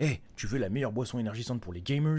Hé, eh, tu veux la meilleure boisson énergisante pour les gamers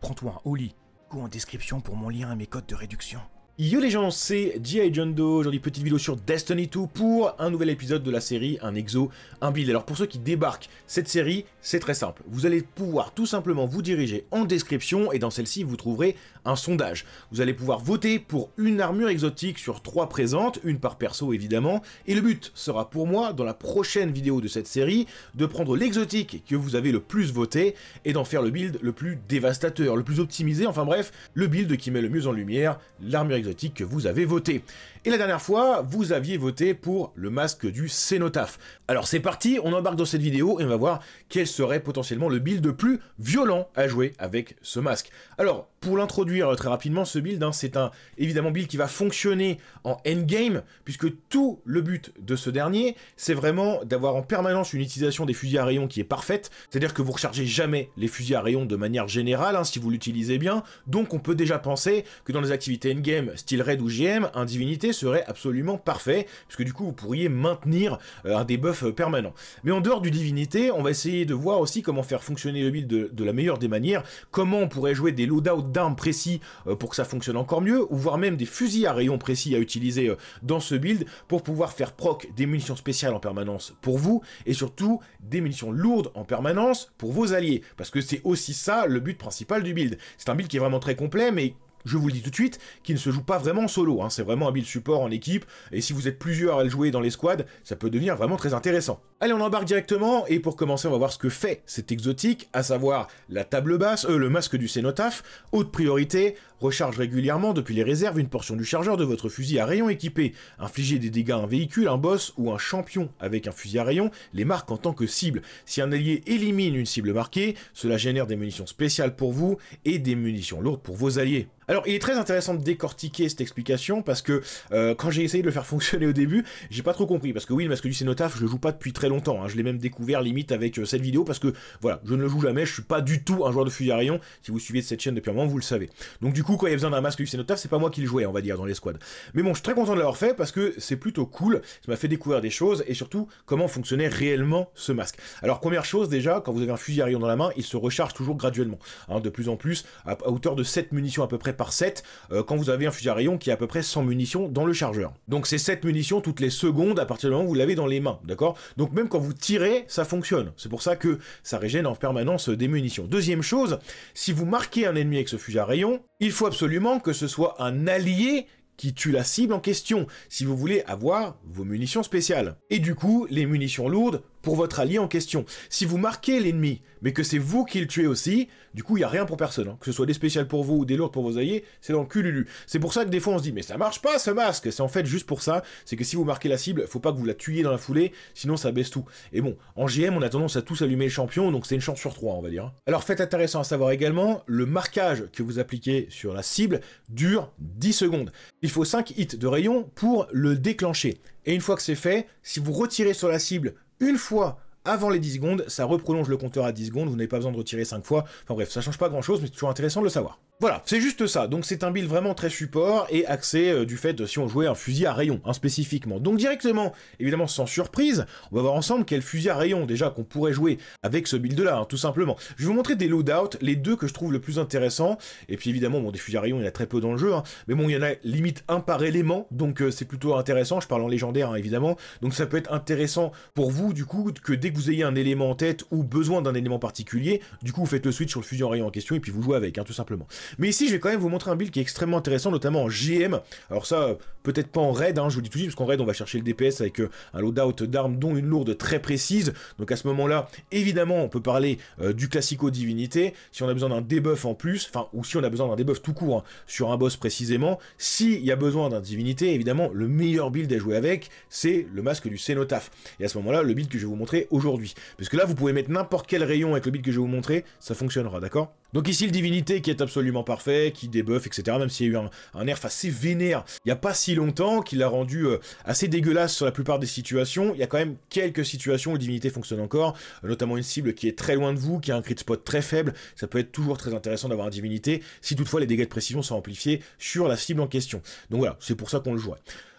Prends-toi un Oli. Go en description pour mon lien et mes codes de réduction. Yo les gens, c'est G.I. Jondo aujourd'hui petite vidéo sur Destiny 2 pour un nouvel épisode de la série Un Exo, un Build. Alors pour ceux qui débarquent cette série, c'est très simple. Vous allez pouvoir tout simplement vous diriger en description et dans celle-ci vous trouverez un sondage. Vous allez pouvoir voter pour une armure exotique sur trois présentes, une par perso évidemment, et le but sera pour moi, dans la prochaine vidéo de cette série, de prendre l'exotique que vous avez le plus voté et d'en faire le build le plus dévastateur, le plus optimisé, enfin bref, le build qui met le mieux en lumière l'armure exotique que vous avez voté. Et la dernière fois, vous aviez voté pour le masque du Cénotaphe. Alors c'est parti, on embarque dans cette vidéo et on va voir quel serait potentiellement le build le plus violent à jouer avec ce masque. Alors, pour l'introduire euh, très rapidement, ce build, hein, c'est un évidemment build qui va fonctionner en endgame, puisque tout le but de ce dernier, c'est vraiment d'avoir en permanence une utilisation des fusils à rayons qui est parfaite, c'est-à-dire que vous rechargez jamais les fusils à rayons de manière générale, hein, si vous l'utilisez bien, donc on peut déjà penser que dans les activités endgame, style raid ou GM, un divinité serait absolument parfait, puisque du coup vous pourriez maintenir euh, un debuff euh, permanent. Mais en dehors du divinité, on va essayer de voir aussi comment faire fonctionner le build de, la meilleure des manières, comment on pourrait jouer des loadouts d'armes précis euh, pour que ça fonctionne encore mieux, ou voire même des fusils à rayons précis à utiliser dans ce build pour pouvoir faire proc des munitions spéciales en permanence pour vous, et surtout des munitions lourdes en permanence pour vos alliés, parce que c'est aussi ça le but principal du build. C'est un build qui est vraiment très complet, mais je vous le dis tout de suite, qu'il ne se joue pas vraiment solo. Hein. C'est vraiment un build support en équipe, et si vous êtes plusieurs à le jouer dans les squads, ça peut devenir vraiment très intéressant. Allez, on embarque directement, et pour commencer, on va voir ce que fait cet exotique, à savoir la table basse, euh, le masque du cénotaphe, haute priorité, recharge régulièrement depuis les réserves une portion du chargeur de votre fusil à rayon équipé, infligez des dégâts à un véhicule, un boss ou un champion avec un fusil à rayon, les marque en tant que cible. Si un allié élimine une cible marquée, cela génère des munitions spéciales pour vous et des munitions lourdes pour vos alliés. Alors, il est très intéressant de décortiquer cette explication parce que euh, quand j'ai essayé de le faire fonctionner au début, j'ai pas trop compris. Parce que oui, le masque du Cénotaphe, je le joue pas depuis très longtemps. Hein. Je l'ai même découvert limite avec euh, cette vidéo parce que voilà, je ne le joue jamais. Je suis pas du tout un joueur de fusil à Si vous suivez cette chaîne depuis un moment, vous le savez. Donc, du coup, quand il y a besoin d'un masque du Cénotaphe, c'est pas moi qui le jouais, on va dire, dans les squads. Mais bon, je suis très content de l'avoir fait parce que c'est plutôt cool. Ça m'a fait découvrir des choses et surtout comment fonctionnait réellement ce masque. Alors, première chose déjà, quand vous avez un fusil dans la main, il se recharge toujours graduellement. Hein. de plus en plus, à, à hauteur de 7 munitions à peu près par 7 euh, quand vous avez un fusil à rayon qui a à peu près 100 munitions dans le chargeur. Donc c'est 7 munitions toutes les secondes à partir du moment où vous l'avez dans les mains, d'accord Donc même quand vous tirez, ça fonctionne. C'est pour ça que ça régène en permanence des munitions. Deuxième chose, si vous marquez un ennemi avec ce fusil à rayon, il faut absolument que ce soit un allié qui tue la cible en question, si vous voulez avoir vos munitions spéciales. Et du coup, les munitions lourdes pour votre allié en question. Si vous marquez l'ennemi, mais que c'est vous qui le tuez aussi, du coup, il n'y a rien pour personne. Hein. Que ce soit des spéciales pour vous ou des lourdes pour vos alliés, c'est dans le cul C'est pour ça que des fois, on se dit, mais ça marche pas ce masque C'est en fait juste pour ça, c'est que si vous marquez la cible, faut pas que vous la tuiez dans la foulée, sinon ça baisse tout. Et bon, en GM, on a tendance à tous allumer le champion, donc c'est une chance sur trois, on va dire. Hein. Alors, fait intéressant à savoir également, le marquage que vous appliquez sur la cible dure 10 secondes. Il faut 5 hits de rayon pour le déclencher. Et une fois que c'est fait, si vous retirez sur la cible une fois avant les 10 secondes, ça reprolonge le compteur à 10 secondes, vous n'avez pas besoin de retirer 5 fois. Enfin bref, ça change pas grand chose, mais c'est toujours intéressant de le savoir. Voilà, c'est juste ça. Donc c'est un build vraiment très support et axé euh, du fait de si on jouait un fusil à rayon, hein, spécifiquement. Donc directement, évidemment sans surprise, on va voir ensemble quel fusil à rayon déjà qu'on pourrait jouer avec ce build-là, hein, tout simplement. Je vais vous montrer des loadouts, les deux que je trouve le plus intéressant. Et puis évidemment, bon, des fusils à rayon, il y en a très peu dans le jeu, hein. mais bon, il y en a limite un par élément, donc euh, c'est plutôt intéressant. Je parle en légendaire, évidemment. Donc ça peut être intéressant pour vous, du coup, que dès que vous ayez un élément en tête ou besoin d'un élément particulier, du coup, vous faites le switch sur le fusil à rayon en question et puis vous jouez avec, tout simplement. Mais ici, je vais quand même vous montrer un build qui est extrêmement intéressant, notamment en GM. Alors ça, euh, peut-être pas en raid, hein, je vous dis tout de suite, parce qu'en raid, on va chercher le DPS avec euh, un loadout d'armes, dont une lourde très précise. Donc à ce moment-là, évidemment, on peut parler euh, du classico divinité. Si on a besoin d'un debuff en plus, enfin, ou si on a besoin d'un debuff tout court hein, sur un boss précisément, s'il y a besoin d'un divinité, évidemment, le meilleur build à jouer avec, c'est le masque du Cénotaph. Et à ce moment-là, le build que je vais vous montrer aujourd'hui. Parce que là, vous pouvez mettre n'importe quel rayon avec le build que je vais vous montrer, ça fonctionnera, d'accord donc ici, le Divinité qui est absolument parfait, qui débuffe, etc. Même s'il y a eu un, nerf assez vénère il n'y a pas si longtemps, qu'il l'a rendu euh, assez dégueulasse sur la plupart des situations. Il y a quand même quelques situations où le Divinité fonctionne encore, euh, notamment une cible qui est très loin de vous, qui a un crit spot très faible. Ça peut être toujours très intéressant d'avoir un Divinité, si toutefois les dégâts de précision sont amplifiés sur la cible en question. Donc voilà, c'est pour ça qu'on le joue.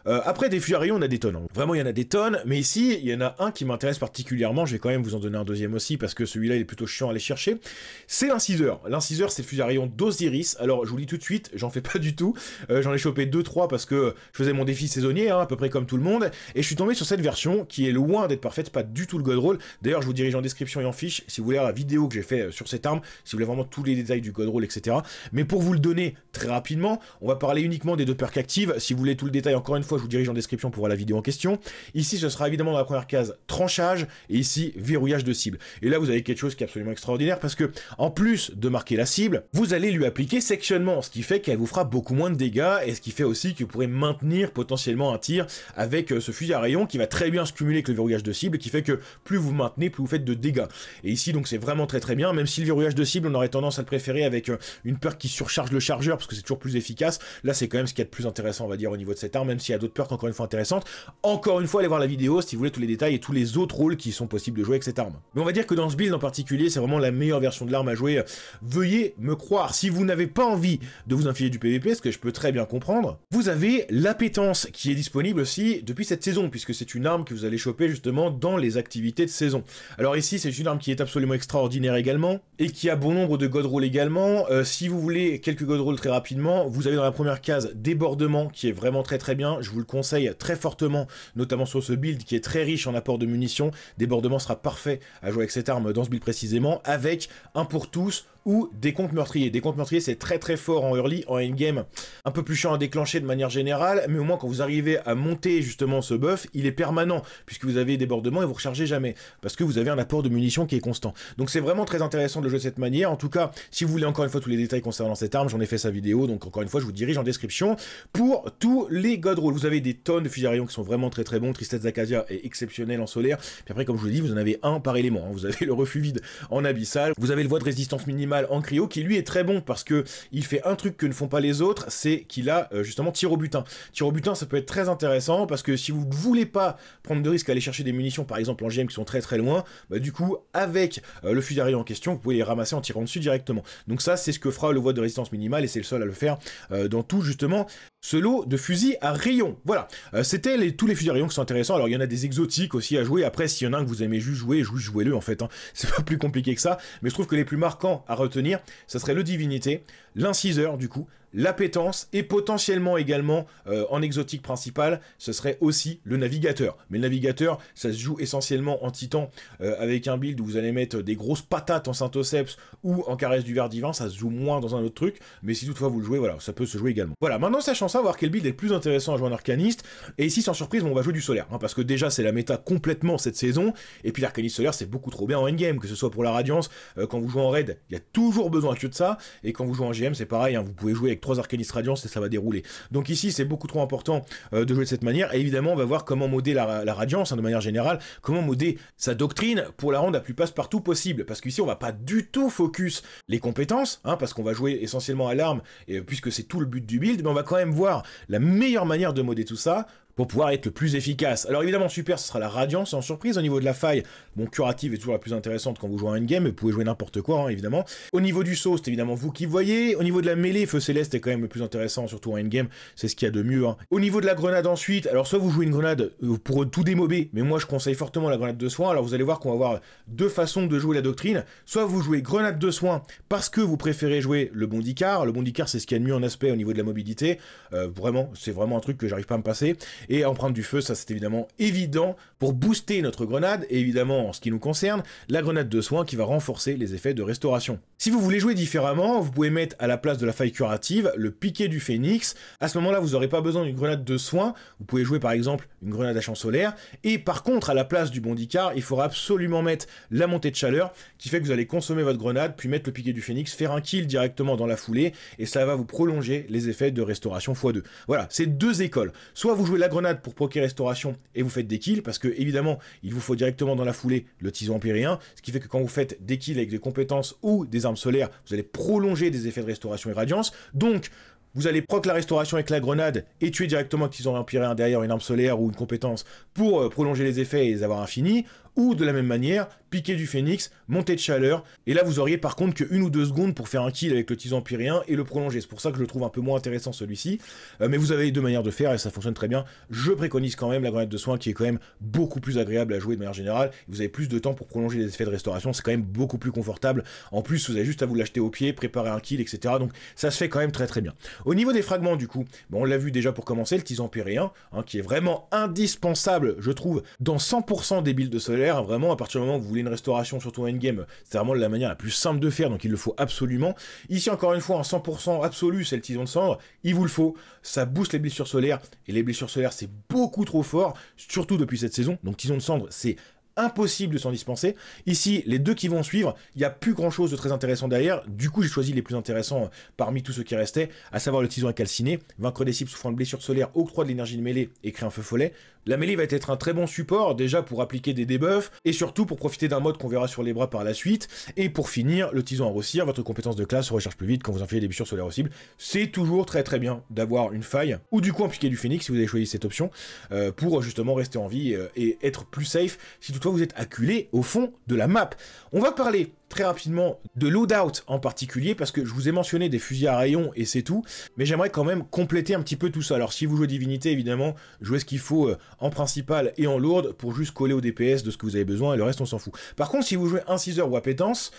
Euh, après, des rayon on a des tonnes. Vraiment, il y en a des tonnes, mais ici, il y en a un qui m'intéresse particulièrement. Je vais quand même vous en donner un deuxième aussi, parce que celui-là, il est plutôt chiant à aller chercher. C'est l'inciseur. L'inciseur, c'est le Fusarion d'Osiris. Alors, je vous lis tout de suite, j'en fais pas du tout. Euh, j'en ai chopé 2-3 parce que je faisais mon défi saisonnier, hein, à peu près comme tout le monde. Et je suis tombé sur cette version qui est loin d'être parfaite, pas du tout le God Roll. D'ailleurs, je vous dirige en description et en fiche si vous voulez la vidéo que j'ai fait euh, sur cette arme, si vous voulez vraiment tous les détails du God Roll, etc. Mais pour vous le donner très rapidement, on va parler uniquement des deux perks actives. Si vous voulez tout le détail, encore une fois, je vous dirige en description pour voir la vidéo en question. Ici, ce sera évidemment dans la première case tranchage et ici verrouillage de cible. Et là, vous avez quelque chose qui est absolument extraordinaire parce que en plus de marquer la cible, vous allez lui appliquer sectionnement, ce qui fait qu'elle vous fera beaucoup moins de dégâts et ce qui fait aussi que vous pourrez maintenir potentiellement un tir avec euh, ce fusil à rayon qui va très bien se cumuler avec le verrouillage de cible, qui fait que plus vous maintenez, plus vous faites de dégâts. Et ici, donc, c'est vraiment très très bien, même si le verrouillage de cible, on aurait tendance à le préférer avec euh, une peur qui surcharge le chargeur parce que c'est toujours plus efficace. Là, c'est quand même ce qui est le plus intéressant, on va dire, au niveau de cette arme, même si elle d'autres perks encore une fois intéressantes. Encore une fois, allez voir la vidéo si vous voulez tous les détails et tous les autres rôles qui sont possibles de jouer avec cette arme. Mais on va dire que dans ce build en particulier, c'est vraiment la meilleure version de l'arme à jouer. Veuillez me croire, si vous n'avez pas envie de vous infiler du PvP, ce que je peux très bien comprendre, vous avez l'appétence qui est disponible aussi depuis cette saison, puisque c'est une arme que vous allez choper justement dans les activités de saison. Alors ici, c'est une arme qui est absolument extraordinaire également, et qui a bon nombre de god rolls également. Euh, si vous voulez quelques god rolls très rapidement, vous avez dans la première case débordement, qui est vraiment très très bien je vous le conseille très fortement, notamment sur ce build qui est très riche en apport de munitions. Débordement sera parfait à jouer avec cette arme dans ce build précisément, avec un pour tous, ou des comptes meurtriers. Des comptes meurtriers, c'est très très fort en early, en endgame, un peu plus chiant à déclencher de manière générale, mais au moins quand vous arrivez à monter justement ce buff, il est permanent, puisque vous avez des débordement et vous rechargez jamais, parce que vous avez un apport de munitions qui est constant. Donc c'est vraiment très intéressant de le jouer de cette manière. En tout cas, si vous voulez encore une fois tous les détails concernant cette arme, j'en ai fait sa vidéo, donc encore une fois, je vous dirige en description pour tous les God Vous avez des tonnes de fusils à rayons qui sont vraiment très très bons, Tristesse d'Acacia est exceptionnel en solaire, puis après, comme je vous l'ai dit, vous en avez un par élément, hein. vous avez le refus vide en abyssal, vous avez le voie de résistance minimale en cryo, qui lui est très bon parce que il fait un truc que ne font pas les autres, c'est qu'il a euh, justement tir au butin. Tir au butin, ça peut être très intéressant parce que si vous ne voulez pas prendre de risque à aller chercher des munitions, par exemple en GM qui sont très très loin, bah, du coup, avec euh, le fusil en question, vous pouvez les ramasser en tirant dessus directement. Donc ça, c'est ce que fera le voie de résistance minimale et c'est le seul à le faire euh, dans tout justement ce lot de fusils à rayons. Voilà, euh, c'était tous les fusils à rayons qui sont intéressants. Alors il y en a des exotiques aussi à jouer. Après, s'il y en a un que vous aimez juste jouer, jouez-le en fait. Hein. C'est pas plus compliqué que ça. Mais je trouve que les plus marquants à retenir, ça serait le Divinité, l'inciseur du coup, l'appétence et potentiellement également euh, en exotique principal, ce serait aussi le navigateur. Mais le navigateur, ça se joue essentiellement en titan euh, avec un build où vous allez mettre des grosses patates en synthoceps ou en caresse du verre divin, ça se joue moins dans un autre truc, mais si toutefois vous le jouez, voilà, ça peut se jouer également. Voilà, maintenant sachant ça, voir quel build est le plus intéressant à jouer en arcaniste, et ici sans surprise, on va jouer du solaire, hein, parce que déjà c'est la méta complètement cette saison, et puis l'arcaniste solaire c'est beaucoup trop bien en endgame, que ce soit pour la radiance, euh, quand vous jouez en raid, il y a toujours besoin que de ça, et quand vous jouez en GM c'est pareil, hein, vous pouvez jouer avec trois Arcanis Radiance et ça va dérouler. Donc ici, c'est beaucoup trop important euh, de jouer de cette manière. Et évidemment, on va voir comment moder la, Radiance hein, de manière générale, comment moder sa doctrine pour la rendre la plus passe-partout possible. Parce qu'ici, on va pas du tout focus les compétences, hein, parce qu'on va jouer essentiellement à l'arme, et, puisque c'est tout le but du build, mais on va quand même voir la meilleure manière de modder tout ça pour pouvoir être le plus efficace. Alors évidemment, super, ce sera la radiance, en hein, surprise. Au niveau de la faille, bon, curative est toujours la plus intéressante quand vous jouez en endgame, vous pouvez jouer n'importe quoi, hein, évidemment. Au niveau du saut, c'est évidemment vous qui voyez. Au niveau de la mêlée, feu céleste est quand même le plus intéressant, surtout en endgame, c'est ce qu'il y a de mieux. Hein. Au niveau de la grenade ensuite, alors soit vous jouez une grenade euh, pour tout démober, mais moi je conseille fortement la grenade de soin, alors vous allez voir qu'on va avoir deux façons de jouer la doctrine. Soit vous jouez grenade de soin parce que vous préférez jouer le bondicard, le bondicard c'est ce qu'il y a de mieux en aspect au niveau de la mobilité, euh, vraiment, c'est vraiment un truc que j'arrive pas à me passer. Et empreinte du feu, ça c'est évidemment évident pour booster notre grenade, et évidemment en ce qui nous concerne, la grenade de soin qui va renforcer les effets de restauration. Si vous voulez jouer différemment, vous pouvez mettre à la place de la faille curative le piquet du phénix. À ce moment-là, vous n'aurez pas besoin d'une grenade de soin. Vous pouvez jouer par exemple une grenade à champ solaire. Et par contre, à la place du bondicard, il faudra absolument mettre la montée de chaleur qui fait que vous allez consommer votre grenade, puis mettre le piqué du phénix, faire un kill directement dans la foulée et ça va vous prolonger les effets de restauration x2. Voilà, c'est deux écoles. Soit vous jouez la grenade grenade pour proquer restauration et vous faites des kills, parce que évidemment, il vous faut directement dans la foulée le tison 1 ce qui fait que quand vous faites des kills avec des compétences ou des armes solaires, vous allez prolonger des effets de restauration et radiance. Donc, vous allez proc la restauration avec la grenade et tuer directement qu'ils ont empiré derrière une arme solaire ou une compétence pour euh, prolonger les effets et les avoir infinis, ou de la même manière, piquer du phénix, monter de chaleur, et là vous auriez par contre qu'une ou deux secondes pour faire un kill avec le tisan pyrien et le prolonger, c'est pour ça que je le trouve un peu moins intéressant celui-ci, euh, mais vous avez deux manières de faire et ça fonctionne très bien, je préconise quand même la grenade de soin qui est quand même beaucoup plus agréable à jouer de manière générale, vous avez plus de temps pour prolonger les effets de restauration, c'est quand même beaucoup plus confortable, en plus vous avez juste à vous l'acheter au pied, préparer un kill, etc. Donc ça se fait quand même très très bien. Au niveau des fragments du coup, bon, on l'a vu déjà pour commencer, le tisan pyrien, hein, qui est vraiment indispensable je trouve, dans 100% des builds de soleil, vraiment, à partir du moment où vous voulez une restauration, surtout en endgame, c'est vraiment la manière la plus simple de faire, donc il le faut absolument. Ici, encore une fois, en 100% absolu, c'est le tison de cendre, il vous le faut, ça booste les blessures solaires, et les blessures solaires, c'est beaucoup trop fort, surtout depuis cette saison, donc tison de cendre, c'est impossible de s'en dispenser. Ici, les deux qui vont suivre, il n'y a plus grand chose de très intéressant derrière. Du coup, j'ai choisi les plus intéressants euh, parmi tous ceux qui restaient, à savoir le tison à calciner, vaincre des cibles souffrant de blessures solaires, octroie de l'énergie de mêlée et créer un feu follet. La mêlée va être un très bon support, déjà pour appliquer des debuffs, et surtout pour profiter d'un mode qu'on verra sur les bras par la suite, et pour finir, le tison à rossir, votre compétence de classe recherche plus vite quand vous enfilez des blessures sur les cibles. C'est toujours très très bien d'avoir une faille, ou du coup un du phénix si vous avez choisi cette option, euh, pour justement rester en vie euh, et être plus safe si toutefois vous êtes acculé au fond de la map. On va parler très rapidement de loadout en particulier, parce que je vous ai mentionné des fusils à rayon et c'est tout, mais j'aimerais quand même compléter un petit peu tout ça. Alors si vous jouez Divinité, évidemment, jouez ce qu'il faut euh, en principal et en lourde pour juste coller au DPS de ce que vous avez besoin et le reste on s'en fout. Par contre, si vous jouez inciseur ou Appétence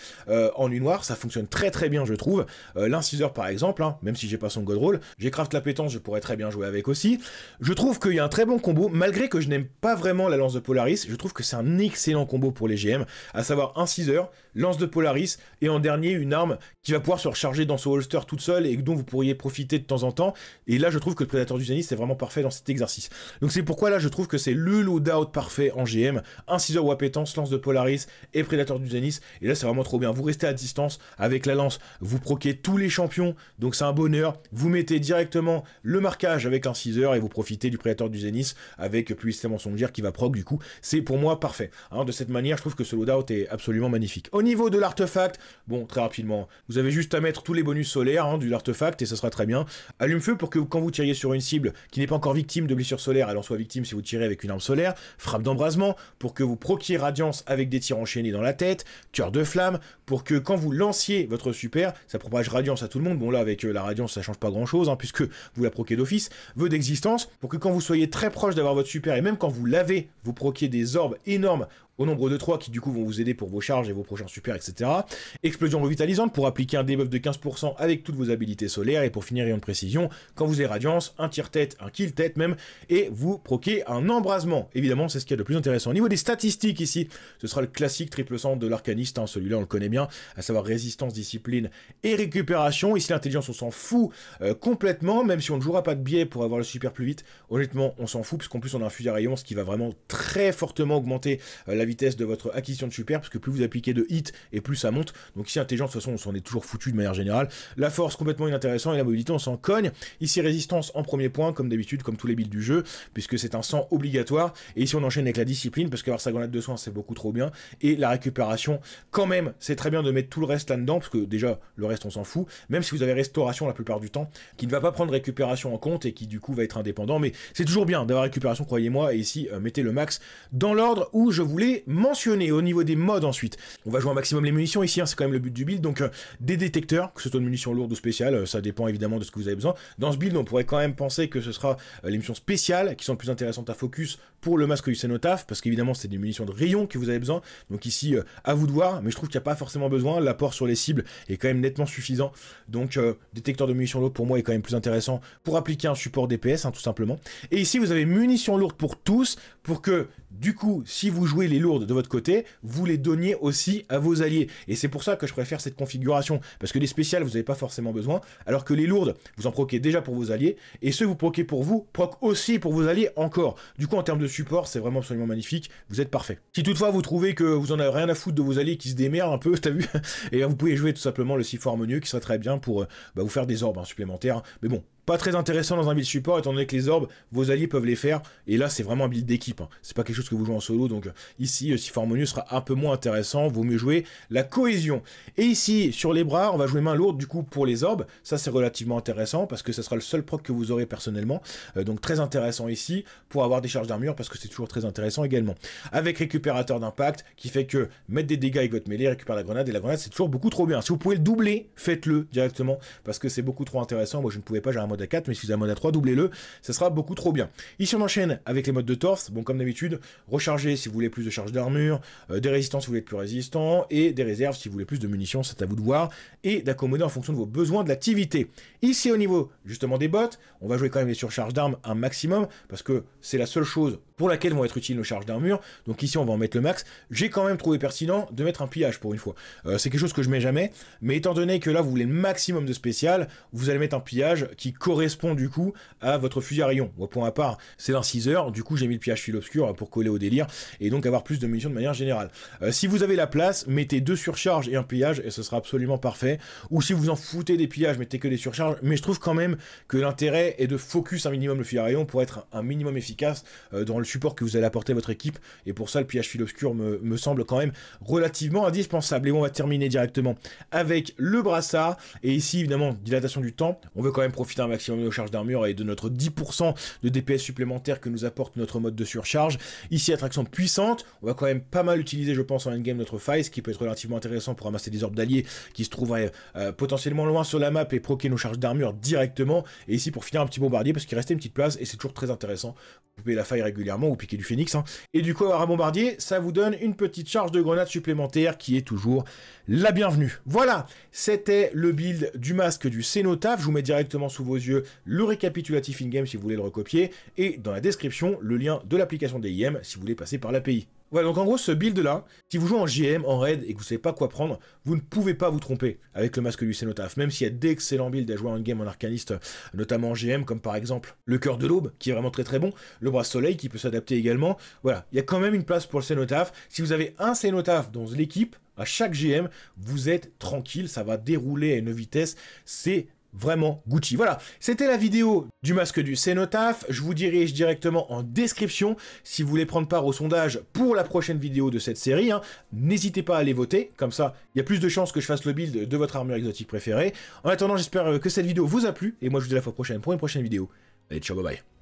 en une noire, ça fonctionne très très bien, je trouve. Euh, L'inciseur par exemple, hein, même si j'ai pas son god roll, j'ai craft la pétence, je pourrais très bien jouer avec aussi. Je trouve qu'il y a un très bon combo, malgré que je n'aime pas vraiment la lance de Polaris, je trouve que c'est un excellent combo pour les GM, à savoir inciseur, lance de Polaris et en dernier une arme qui va pouvoir se recharger dans son holster toute seule et dont vous pourriez profiter de temps en temps. Et là, je trouve que le Prédateur du Zanis c'est vraiment parfait dans cet exercice. Donc c'est pourquoi là, je je trouve que c'est le loadout parfait en GM. Un ou appétence lance de Polaris et Prédateur du zénith Et là, c'est vraiment trop bien. Vous restez à distance avec la lance, vous proquez tous les champions, donc c'est un bonheur. Vous mettez directement le marquage avec un ciseur et vous profitez du Prédateur du zénith avec c'est son qui va proc du coup. C'est pour moi parfait. Hein, de cette manière, je trouve que ce loadout est absolument magnifique. Au niveau de l'artefact, bon, très rapidement, vous avez juste à mettre tous les bonus solaires hein, du l'artefact et ça sera très bien. Allume feu pour que quand vous tiriez sur une cible qui n'est pas encore victime de blessure solaire, elle en soit victime si vous vous tirez avec une arme solaire, frappe d'embrasement, pour que vous proquiez radiance avec des tirs enchaînés dans la tête, tueur de flamme, pour que quand vous lanciez votre super, ça propage radiance à tout le monde. Bon là avec euh, la radiance ça change pas grand chose hein, puisque vous la proquez d'office. Vœu d'existence, pour que quand vous soyez très proche d'avoir votre super et même quand vous l'avez, vous proquiez des orbes énormes au nombre de 3 qui du coup vont vous aider pour vos charges et vos prochains super, etc. Explosion revitalisante pour appliquer un debuff de 15% avec toutes vos habilités solaires et pour finir rayon de précision, quand vous avez radiance, un tir tête, un kill tête même, et vous proquez un embrasement. Évidemment, c'est ce qui est le plus intéressant. Au niveau des statistiques ici, ce sera le classique triple centre de l'arcaniste, hein, celui-là on le connaît bien, à savoir résistance, discipline et récupération. Ici l'intelligence on s'en fout euh, complètement, même si on ne jouera pas de biais pour avoir le super plus vite, honnêtement on s'en fout, puisqu'en plus on a un fusil à rayon, ce qui va vraiment très fortement augmenter euh, la vitesse de votre acquisition de super, parce que plus vous appliquez de hit et plus ça monte. Donc ici, intelligent de toute façon, on s'en est toujours foutu de manière générale. La force, complètement inintéressant, et la mobilité, on s'en cogne. Ici, résistance en premier point, comme d'habitude, comme tous les builds du jeu, puisque c'est un sang obligatoire. Et ici, on enchaîne avec la discipline, parce qu'avoir sa grenade de soins c'est beaucoup trop bien. Et la récupération, quand même, c'est très bien de mettre tout le reste là-dedans, parce que déjà, le reste, on s'en fout. Même si vous avez restauration la plupart du temps, qui ne va pas prendre récupération en compte et qui, du coup, va être indépendant. Mais c'est toujours bien d'avoir récupération, croyez-moi. Et ici, euh, mettez le max dans l'ordre où je voulais mentionné. Au niveau des modes ensuite, on va jouer un maximum les munitions ici, hein, c'est quand même le but du build, donc euh, des détecteurs, que ce soit de munitions lourdes ou spéciales, euh, ça dépend évidemment de ce que vous avez besoin. Dans ce build, on pourrait quand même penser que ce sera euh, les missions spéciales qui sont plus intéressantes à focus pour le masque Yusenotaf, parce qu'évidemment c'est des munitions de rayon que vous avez besoin, donc ici euh, à vous de voir, mais je trouve qu'il n'y a pas forcément besoin, l'apport sur les cibles est quand même nettement suffisant, donc euh, détecteur de munitions lourdes pour moi est quand même plus intéressant pour appliquer un support DPS hein, tout simplement. Et ici vous avez munitions lourdes pour tous, pour que du coup si vous jouez les lourdes de votre côté, vous les donniez aussi à vos alliés, et c'est pour ça que je préfère cette configuration, parce que les spéciales vous n'avez pas forcément besoin, alors que les lourdes vous en proquez déjà pour vos alliés, et ceux que vous proquez pour vous, proquez aussi pour vos alliés encore. Du coup en termes de support, c'est vraiment absolument magnifique, vous êtes parfait. Si toutefois vous trouvez que vous en avez rien à foutre de vos alliés qui se démerdent un peu, t'as vu, et vous pouvez jouer tout simplement le siphon harmonieux qui serait très bien pour euh, bah, vous faire des orbes hein, supplémentaires, mais bon, pas très intéressant dans un build support, étant donné que les orbes, vos alliés peuvent les faire. Et là, c'est vraiment un build d'équipe. Hein. C'est pas quelque chose que vous jouez en solo. Donc euh, ici, euh, si menu sera un peu moins intéressant. Vaut mieux jouer la cohésion. Et ici, sur les bras, on va jouer main lourde du coup pour les orbes. Ça, c'est relativement intéressant parce que ça sera le seul proc que vous aurez personnellement. Euh, donc très intéressant ici pour avoir des charges d'armure parce que c'est toujours très intéressant également. Avec récupérateur d'impact qui fait que mettre des dégâts avec votre mêlée, récupère la grenade et la grenade, c'est toujours beaucoup trop bien. Si vous pouvez le doubler, faites-le directement parce que c'est beaucoup trop intéressant. Moi, je ne pouvais pas, j'ai un mode 4, mais si vous avez un mode à 3, doublez-le, ça sera beaucoup trop bien. Ici on enchaîne avec les modes de torse, bon comme d'habitude, recharger si vous voulez plus de charge d'armure, euh, des résistances si vous voulez être plus résistant, et des réserves si vous voulez plus de munitions, c'est à vous de voir, et d'accommoder en fonction de vos besoins de l'activité. Ici au niveau justement des bottes, on va jouer quand même les surcharges d'armes un maximum, parce que c'est la seule chose pour laquelle vont être utiles nos charges d'armure. Donc ici, on va en mettre le max. J'ai quand même trouvé pertinent de mettre un pillage pour une fois. Euh, c'est quelque chose que je mets jamais, mais étant donné que là, vous voulez le maximum de spécial, vous allez mettre un pillage qui correspond du coup à votre fusil à rayon. Au point à part, c'est l'inciseur, du coup, j'ai mis le pillage fil obscur pour coller au délire et donc avoir plus de munitions de manière générale. Euh, si vous avez la place, mettez deux surcharges et un pillage et ce sera absolument parfait. Ou si vous en foutez des pillages, mettez que des surcharges, mais je trouve quand même que l'intérêt est de focus un minimum le fusil à rayon pour être un minimum efficace euh, dans le support que vous allez apporter à votre équipe. Et pour ça, le pillage fil obscur me, semble quand même relativement indispensable. Et on va terminer directement avec le brassard. Et ici, évidemment, dilatation du temps. On veut quand même profiter un maximum de nos charges d'armure et de notre 10% de DPS supplémentaire que nous apporte notre mode de surcharge. Ici, attraction puissante. On va quand même pas mal utiliser, je pense, en endgame notre faille, ce qui peut être relativement intéressant pour ramasser des orbes d'alliés qui se trouveraient euh, potentiellement loin sur la map et proquer nos charges d'armure directement. Et ici, pour finir, un petit bombardier parce qu'il restait une petite place et c'est toujours très intéressant. de couper la faille régulièrement ou piquer du phénix. Hein. Et du coup, avoir un bombardier, ça vous donne une petite charge de grenade supplémentaire qui est toujours la bienvenue. Voilà, c'était le build du masque du Cénotaphe. Je vous mets directement sous vos yeux le récapitulatif in-game si vous voulez le recopier, et dans la description, le lien de l'application DIM si vous voulez passer par l'API. Voilà, donc en gros, ce build-là, si vous jouez en GM, en raid, et que vous ne savez pas quoi prendre, vous ne pouvez pas vous tromper avec le masque du cénotaphe, même s'il y a d'excellents builds à jouer en game en arcaniste, notamment en GM, comme par exemple le cœur de l'aube, qui est vraiment très très bon, le bras soleil, qui peut s'adapter également. Voilà, il y a quand même une place pour le cénotaphe. Si vous avez un cénotaphe dans l'équipe, à chaque GM, vous êtes tranquille, ça va dérouler à une vitesse, c'est vraiment Gucci. Voilà, c'était la vidéo du masque du Cénotaphe. Je vous dirige directement en description si vous voulez prendre part au sondage pour la prochaine vidéo de cette série. Hein, n'hésitez pas à aller voter, comme ça il y a plus de chances que je fasse le build de votre armure exotique préférée. En attendant, j'espère que cette vidéo vous a plu et moi je vous dis à la fois prochaine pour une prochaine vidéo. Allez, ciao, bye bye.